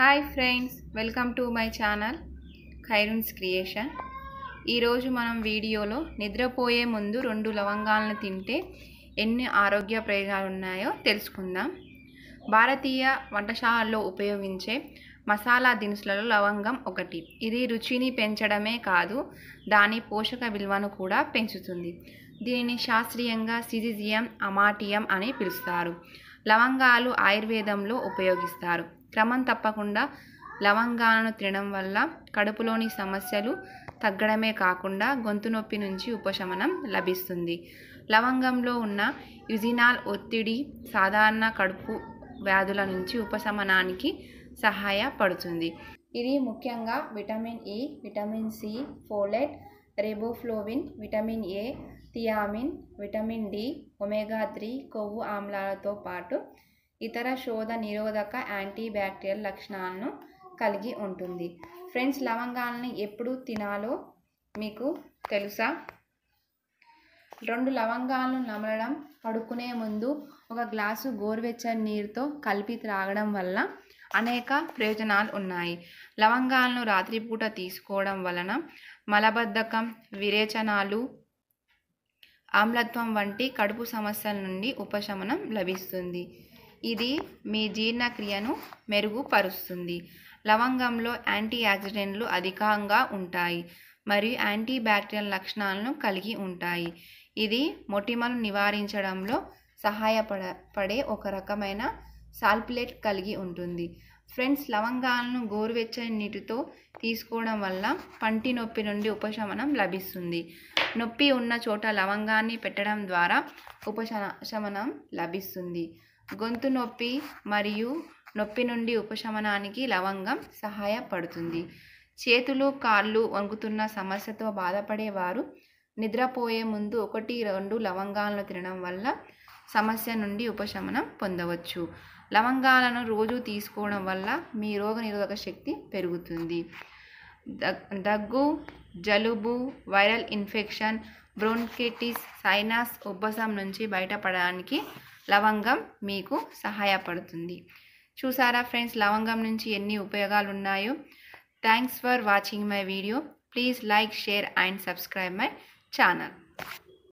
hi friends welcome to my channel Khairun's creation ఈరోజు మనం వీడియోలో నిద్రపోయే ముందు రెండు లవంగాలను తింటే ఎన్ని ఆరోగ్య ప్రయోజనాలు ఉన్నాయో తెలుసుకుందాం భారతీయ వంటశాలలో ఉపయోగించే మసాలా దినుసులలో లవంగం ఒకటి ఇది రుచిని పెంచడమే కాదు దాని పోషక విలువను కూడా పెంచుతుంది దీనిని శాస్త్రీయంగా సిజిజియం అమాటియం అని పిలుస్తారు లవంగాలు ఆయుర్వేదంలో ఉపయోగిస్తారు క్రమం తప్పకుండా లవంగాలను తినడం వల్ల కడుపులోని సమస్యలు తగ్గడమే కాకుండా గొంతు నొప్పి నుంచి ఉపశమనం లభిస్తుంది లవంగంలో ఉన్న యుజినాల్ ఒత్తిడి సాధారణ కడుపు వ్యాధుల నుంచి ఉపశమనానికి సహాయపడుతుంది ఇది ముఖ్యంగా vitamin E e, vitamin C folate riboflavin vitamin A thiamine vitamin D omega three కొవ్వు ఆమ్లాలతో పాటు ఇతర శోధ నిరోధక యాంటీబ్యాక్టీరియల్ లక్షణాలను కలిగి ఉంటుంది ఫ్రెండ్స్ లవంగాలని ఎప్పుడు తినాలో మీకు తెలుసా రెండు లవంగాలను నమలడం పడుకునే ముందు ఒక గ్లాసు గోరువెచ్చని నీరుతో కలిపి త్రాగడం వల్ల అనేక ప్రయోజనాలు ఉన్నాయి లవంగాలను రాత్రిపూట తీసుకోవడం వలన మలబద్ధకం విరేచనాలు ఆమ్లత్వం వంటి కడుపు సమస్యల నుండి ఉపశమనం లభిస్తుంది ఇది మీ జీర్ణక్రియను మెరుగుపరుస్తుంది లవంగంలో యాంటీ ఆక్సిడెంట్లు అధికంగా ఉంటాయి మరియు యాంటీ బ్యాక్టీరియల్ లక్షణాలను కలిగి ఉంటాయి ఇది మొటిమలు నివారించడంలో సహాయపడ పడే ఒక రకమైన సాల్పులేట్ కలిగి ఉంటుంది ఫ్రెండ్స్ లవంగాలను గోరువెచ్చని నీటితో తీసుకోవడం వల్ల పంటి నొప్పి నుండి ఉపశమనం లభిస్తుంది నొప్పి ఉన్న చోట లవంగాన్ని పెట్టడం ద్వారా ఉపశమనం లభిస్తుంది గొంతు నొప్పి మరియు నొప్పి నుండి ఉపశమనానికి లవంగం సహాయపడుతుంది చేతులు కాళ్ళు వంగుతున్న సమస్యతో బాధపడేవారు నిద్రపోయే ముందు ఒకటి రెండు లవంగాలను తినడం వల్ల సమస్య నుండి ఉపశమనం పొందవచ్చు లవంగాలను రోజు తీసుకోవడం వల్ల మీ రోగనిరోధక శక్తి పెరుగుతుంది దగ్గు జలుబు వైరల్ ఇన్ఫెక్షన్ బ్రోన్కెటిస్ సైనాస్ ఉబ్బసం నుంచి బయటపడడానికి లవంగం మీకు సహాయపడుతుంది చూసారా ఫ్రెండ్స్ లవంగం నుంచి ఎన్ని ఉపయోగాలు ఉన్నాయో thanks for watching my video please like share and subscribe my channel